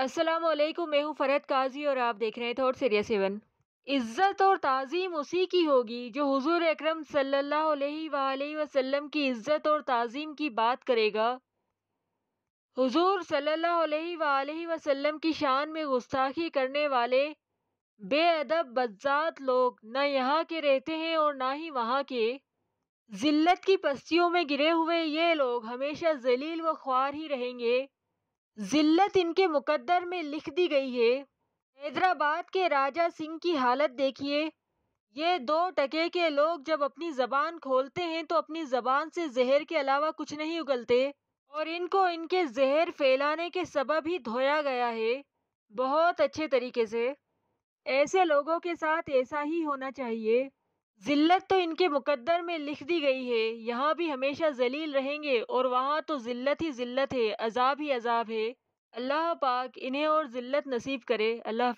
अस्सलाम वालेकुम मैं हूँ फरहत काजी और आप देख रहे हैं थॉट सीरिया सेवन इज़्ज़त और तज़ीम उसी की होगी जो हुजूर अकरम सल्लल्लाहु अलैहि वसल्लम की इज़्ज़त और तज़ीम की बात करेगा हुजूर सल्लल्लाहु अलैहि वसल्लम की शान में गुस्ताखी करने वाले बेअदब बजात लोग न यहाँ के रहते हैं और ना ही वहाँ के जिल्लत की पस्तियों में गिरे हुए ये लोग हमेशा जलील व ख्वार ही रहेंगे जिल्लत इनके मुकद्दर में लिख दी गई है हैदराबाद के राजा सिंह की हालत देखिए ये दो टके के लोग जब अपनी ज़बान खोलते हैं तो अपनी ज़बान से जहर के अलावा कुछ नहीं उगलते और इनको इनके जहर फैलाने के सबब ही धोया गया है बहुत अच्छे तरीके से ऐसे लोगों के साथ ऐसा ही होना चाहिए ज़िल्लत तो इनके मुकद्दर में लिख दी गई है यहाँ भी हमेशा जलील रहेंगे और वहाँ तो ज़िल्लत ही ज़िल्लत है अजाब ही अजाब है अल्लाह पाक इन्हें और ज़िल्लत नसीब करे अल्लाह